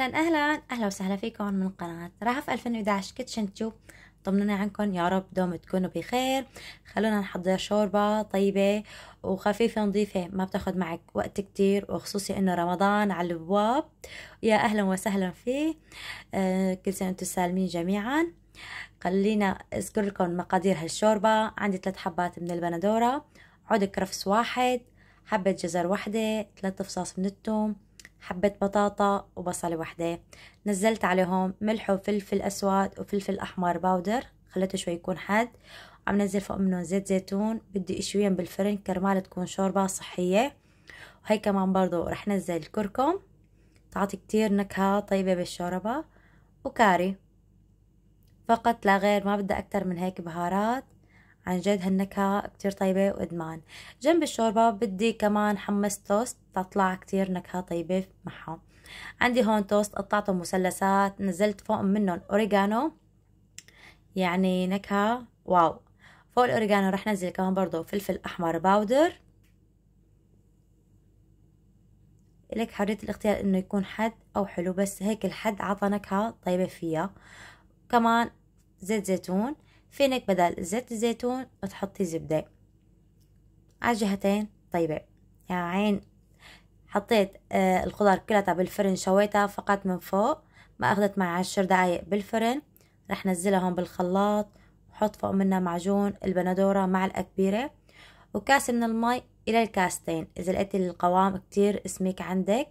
اهلا اهلا اهلا وسهلا فيكم من قناه رهف 2011 كيتشن تيوب طمنونا عنكم يا رب دوم تكونوا بخير خلونا نحضر شوربه طيبه وخفيفه نظيفه ما بتاخد معك وقت كتير وخصوصي انه رمضان على البواب يا اهلا وسهلا فيه آه كل سنه انتم سالمين جميعا خلينا اذكر لكم مقادير هالشوربه عندي ثلاث حبات من البندوره عود كرفس واحد حبه جزر واحده ثلاث فصاص من التوم حبة بطاطا وبصلة وحدة نزلت عليهم ملح وفلفل أسود وفلفل أحمر باودر خليته شوي يكون حاد عم نزل فوق منه زيت زيتون بدي اشويهم بالفرن كرمال تكون شوربة صحية وهي كمان برضو رح نزل كركم تعطي كتير نكهة طيبة بالشوربة وكاري فقط لا غير ما بدي أكتر من هيك بهارات عن جد هالنكهة كتير طيبة وإدمان جنب الشوربة بدي كمان حمص توست تطلع كتير نكهة طيبة معها عندي هون توست قطعته مثلثات نزلت فوق منهم أوريجانو يعني نكهة واو فوق الأوريجانو رح نزل كمان برضو فلفل أحمر باودر لك حرية الاختيار انه يكون حد او حلو بس هيك الحد عطى نكهة طيبة فيها كمان زيت زيتون فينك بدل زيت الزيتون تحطي زبدة عالجهتين طيبة يا عين حطيت آه الخضار كلها بالفرن شويتها فقط من فوق ما أخذت معي عشر دقايق بالفرن رح نزلها هون بالخلاط وحط فوق منها معجون البندورة معلقة كبيرة وكاس من المي إلى الكاستين إذا لقيتي القوام كتير سميك عندك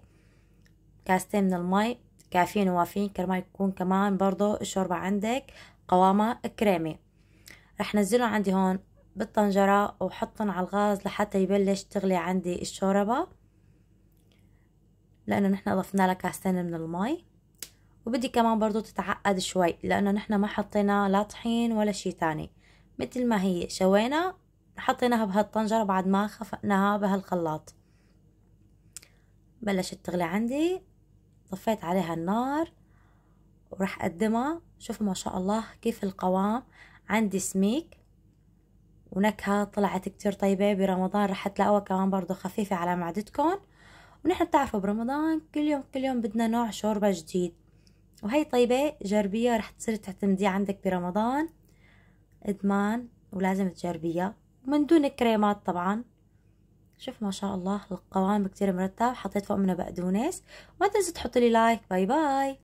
كاستين من المي كافيين ووافين كرمال يكون كمان برضو الشوربة عندك قوامة كريمي رح نزلهم عندي هون بالطنجرة وحطهم على الغاز لحتى يبلش تغلي عندي الشوربة لأنه نحن أضفنا لها كاستين من المي وبدي كمان برضو تتعقد شوي لأنه نحن ما حطينا لا طحين ولا شي تاني مثل ما هي شوينا حطيناها بهالطنجرة بعد ما خفقناها بهالخلاط بلشت تغلي عندي طفيت عليها النار وراح اقدمها شوفوا ما شاء الله كيف القوام عندي سميك ونكهة طلعت كتير طيبة برمضان رح تلاقوها كمان برضو خفيفة على معدتكم ونحن بتعرفوا برمضان كل يوم كل يوم بدنا نوع شوربة جديد وهي طيبة جربيها رح تصير تعتمديها عندك برمضان ادمان ولازم تجربيها من دون كريمات طبعا شوف ما شاء الله القوام كتير مرتب حطيت فوق منه بقدونس وما تنسوا تحطوا لي لايك باي باي